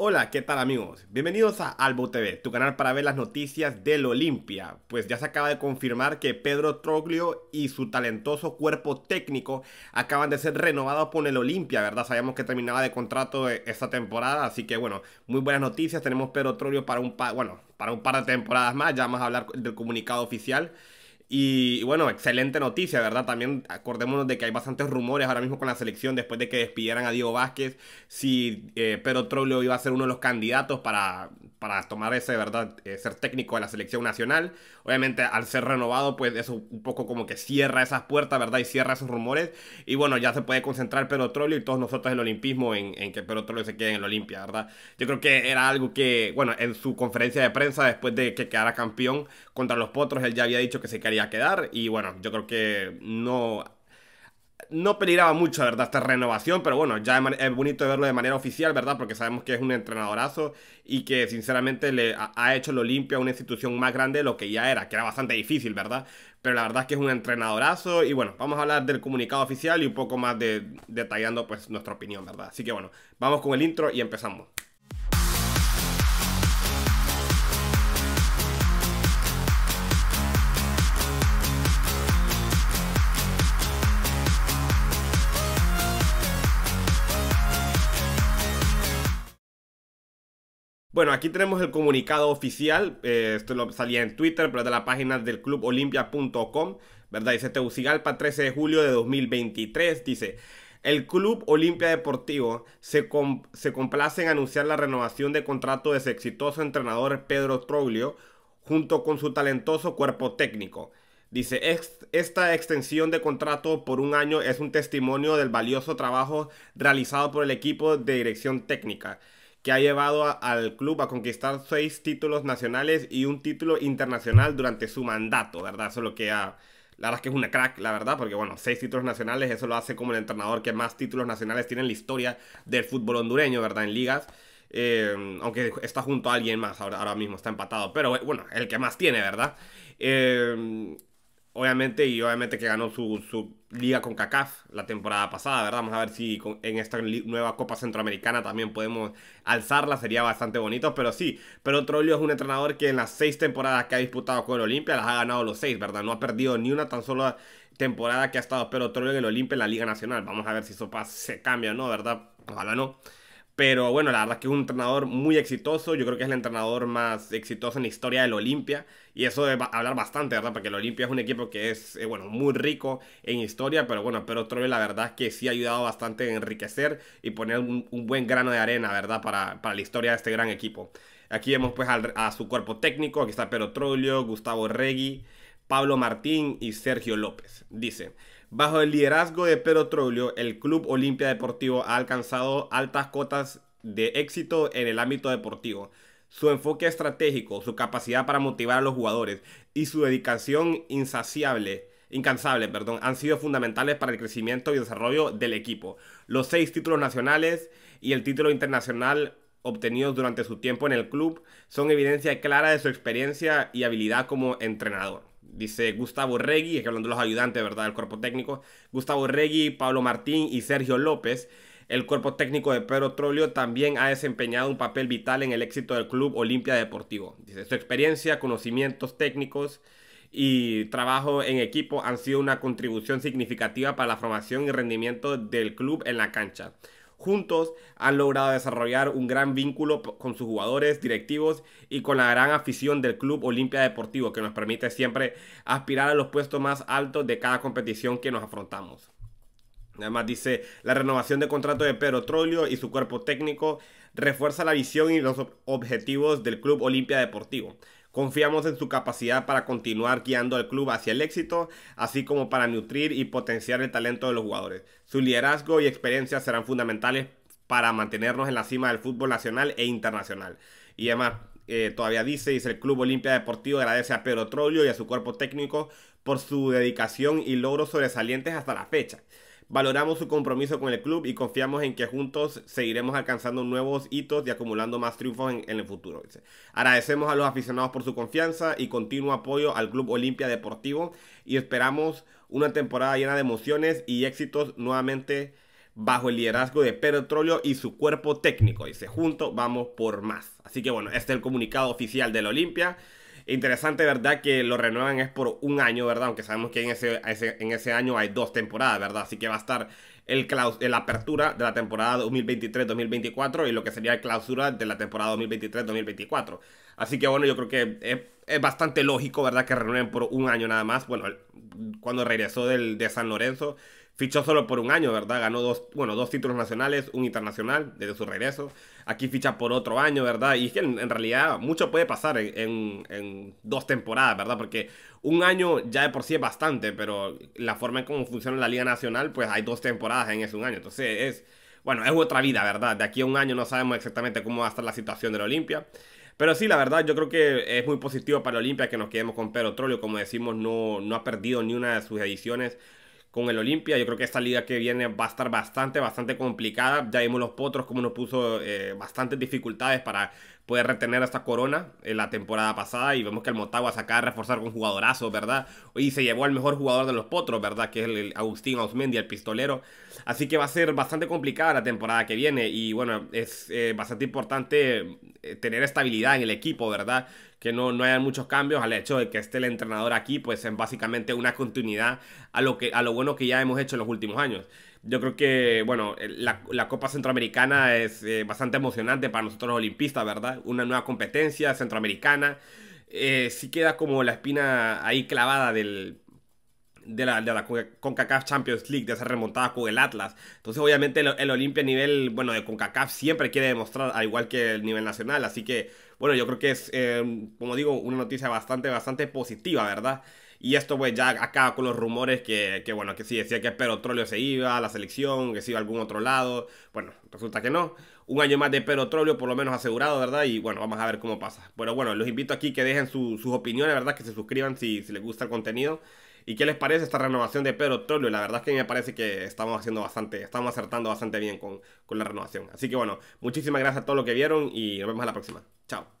Hola, ¿qué tal amigos? Bienvenidos a AlboTV, tu canal para ver las noticias del Olimpia. Pues ya se acaba de confirmar que Pedro Troglio y su talentoso cuerpo técnico acaban de ser renovados por el Olimpia, ¿verdad? Sabíamos que terminaba de contrato e- esta temporada, así que bueno, muy buenas noticias. Tenemos Pedro Troglio para un par, bueno, para un par de temporadas más, ya vamos a hablar del comunicado oficial. Y bueno, excelente noticia, ¿verdad? También acordémonos de que hay bastantes rumores ahora mismo con la selección después de que despidieran a Diego Vázquez, si eh, Pedro Trollo iba a ser uno de los candidatos para, tomar ese, ¿verdad? Eh, ser técnico de la selección nacional. Obviamente al ser renovado, pues eso un poco como que cierra esas puertas, ¿verdad? Y cierra esos rumores. Y bueno, ya se puede concentrar Pedro Troglio y todos nosotros en el olimpismo en, que Pedro Troglio se quede en el Olimpia, ¿verdad? Yo creo que era algo que, bueno, en su conferencia de prensa después de que quedara campeón contra los Potros, él ya había dicho que se quedaría a quedar. Y bueno, yo creo que no no peligraba mucho, ¿verdad? Esta renovación, pero bueno, ya es bonito verlo de manera oficial, ¿verdad? Porque sabemos que es un entrenadorazo y que sinceramente le ha hecho lo limpio a una institución más grande de lo que ya era, que era bastante difícil, ¿verdad? Pero la verdad es que es un entrenadorazo y bueno, vamos a hablar del comunicado oficial y un poco más de detallando pues nuestra opinión, ¿verdad? Así que bueno, vamos con el intro y empezamos. Bueno, aquí tenemos el comunicado oficial, eh, esto lo salía en Twitter, pero de la página del clubolimpia.com, ¿verdad? Dice Tegucigalpa 13 de julio de 2023, dice... El Club Olimpia Deportivo se, complace en anunciar la renovación de contrato de su exitoso entrenador Pedro Troglio junto con su talentoso cuerpo técnico. Dice, esta extensión de contrato por un año es un testimonio del valioso trabajo realizado por el equipo de dirección técnica que ha llevado al club a conquistar seis títulos nacionales y un título internacional durante su mandato, ¿verdad? Eso lo que ha... La verdad es que es una crack, la verdad, porque bueno, seis títulos nacionales, eso lo hace como el entrenador que más títulos nacionales tiene en la historia del fútbol hondureño, ¿verdad? En ligas. Eh, aunque está junto a alguien más ahora, ahora mismo, está empatado. Pero bueno, el que más tiene, ¿verdad? Eh, obviamente, y obviamente que ganó su, liga con CACAF la temporada pasada, ¿verdad? Vamos a ver si en esta nueva Copa Centroamericana también podemos alzarla, sería bastante bonito, pero sí, pero Trollio es un entrenador que en las seis temporadas que ha disputado con el Olimpia las ha ganado los seis, ¿verdad? No ha perdido ni una tan solo temporada que ha estado Pero Trollio en el Olimpia en la Liga Nacional. Vamos a ver si eso se cambia o no, ¿verdad? Ojalá no. Pero bueno, la verdad que es un entrenador muy exitoso. Yo creo que es el entrenador más exitoso en la historia del Olimpia. Y eso debe hablar bastante, ¿verdad? Porque el Olimpia es un equipo que es, eh, bueno, muy rico en historia. Pero bueno, pero Trolio, la verdad es que sí ha ayudado bastante a enriquecer y poner un, buen grano de arena, ¿verdad? Para, la historia de este gran equipo. Aquí vemos pues a su cuerpo técnico. Aquí está Pedro Trollio, Gustavo Regui, Pablo Martín y Sergio López. Dice... Bajo el liderazgo de Pedro Troglio, el Club Olimpia Deportivo ha alcanzado altas cotas de éxito en el ámbito deportivo. Su enfoque estratégico, su capacidad para motivar a los jugadores y su dedicación insaciable, incansable perdón, han sido fundamentales para el crecimiento y desarrollo del equipo. Los seis títulos nacionales y el título internacional obtenidos durante su tiempo en el club son evidencia clara de su experiencia y habilidad como entrenador. Dice Gustavo Regui, es que hablando de los ayudantes, ¿verdad? Del cuerpo técnico. Gustavo Regui, Pablo Martín y Sergio López. El cuerpo técnico de Pedro Trolio también ha desempeñado un papel vital en el éxito del club Olimpia Deportivo. Dice, su experiencia, conocimientos técnicos y trabajo en equipo han sido una contribución significativa para la formación y rendimiento del club en la cancha. Juntos han logrado desarrollar un gran vínculo con sus jugadores, directivos y con la gran afición del Club Olimpia Deportivo que nos permite siempre aspirar a los puestos más altos de cada competición que nos afrontamos. Además dice, la renovación de contrato de Pedro trolio y su cuerpo técnico refuerza la visión y los objetivos del Club Olimpia Deportivo. Confiamos en su capacidad para continuar guiando al club hacia el éxito, así como para nutrir y potenciar el talento de los jugadores. Su liderazgo y experiencia serán fundamentales para mantenernos en la cima del fútbol nacional e internacional. Y además, eh, todavía dice, dice el Club Olimpia Deportivo agradece a Pedro Trollo y a su cuerpo técnico por su dedicación y logros sobresalientes hasta la fecha. Valoramos su compromiso con el club y confiamos en que juntos seguiremos alcanzando nuevos hitos y acumulando más triunfos en, el futuro. Agradecemos a los aficionados por su confianza y continuo apoyo al Club Olimpia Deportivo y esperamos una temporada llena de emociones y éxitos nuevamente bajo el liderazgo de Pedro Trollo y su cuerpo técnico. Dice, juntos vamos por más. Así que bueno, este es el comunicado oficial del Olimpia. Interesante, ¿verdad? Que lo renuevan es por un año, ¿verdad? Aunque sabemos que en ese, en ese año hay dos temporadas, ¿verdad? Así que va a estar el la apertura de la temporada 2023-2024 y lo que sería la clausura de la temporada 2023-2024. Así que bueno, yo creo que es, es bastante lógico, ¿verdad? Que renueven por un año nada más. Bueno, cuando regresó del, de San Lorenzo, Fichó solo por un año, ¿verdad? Ganó dos, bueno, dos títulos nacionales, un internacional desde su regreso. Aquí ficha por otro año, ¿verdad? Y es que en, realidad mucho puede pasar en, dos temporadas, ¿verdad? Porque un año ya de por sí es bastante, pero la forma en cómo funciona la Liga Nacional, pues hay dos temporadas en ese un año. Entonces es, bueno, es otra vida, ¿verdad? De aquí a un año no sabemos exactamente cómo va a estar la situación de la Olimpia. Pero sí, la verdad, yo creo que es muy positivo para Olimpia que nos quedemos con Pedro Como decimos, no, no ha perdido ni una de sus ediciones con el Olimpia. Yo creo que esta liga que viene va a estar bastante, bastante complicada. Ya vimos los potros como nos puso eh, bastantes dificultades para poder retener esta corona en eh, la temporada pasada. Y vemos que el Motagua se acaba de reforzar con jugadorazos, ¿verdad? Y se llevó al mejor jugador de los potros, ¿verdad? Que es el Agustín Ausmendi, el pistolero. Así que va a ser bastante complicada la temporada que viene. Y bueno, es eh, bastante importante tener estabilidad en el equipo, ¿verdad? que no, no hayan muchos cambios, al hecho de que esté el entrenador aquí, pues es básicamente una continuidad a lo, que, a lo bueno que ya hemos hecho en los últimos años. Yo creo que, bueno, la, Copa Centroamericana es eh, bastante emocionante para nosotros los olimpistas, ¿verdad? Una nueva competencia centroamericana. Eh, sí queda como la espina ahí clavada del, de la, de la CONCACAF Champions League, de esa remontada con el Atlas. Entonces, obviamente, el, el Olimpia a nivel, bueno, de CONCACAF siempre quiere demostrar, al igual que el nivel nacional. Así que bueno, yo creo que es, eh, como digo, una noticia bastante, bastante positiva, ¿verdad? Y esto pues ya acaba con los rumores que, que bueno, que sí decía que Petróleo se iba a la selección, que se iba a algún otro lado. Bueno, resulta que no. Un año más de Petróleo por lo menos asegurado, ¿verdad? Y bueno, vamos a ver cómo pasa. Pero bueno, los invito aquí que dejen sus opiniones, ¿verdad? Que se suscriban si, si les gusta el contenido. ¿Y qué les parece esta renovación de Pedro Trollo? La verdad es que me parece que estamos haciendo bastante, estamos acertando bastante bien con, con la renovación. Así que bueno, muchísimas gracias a todos los que vieron y nos vemos a la próxima. Chao.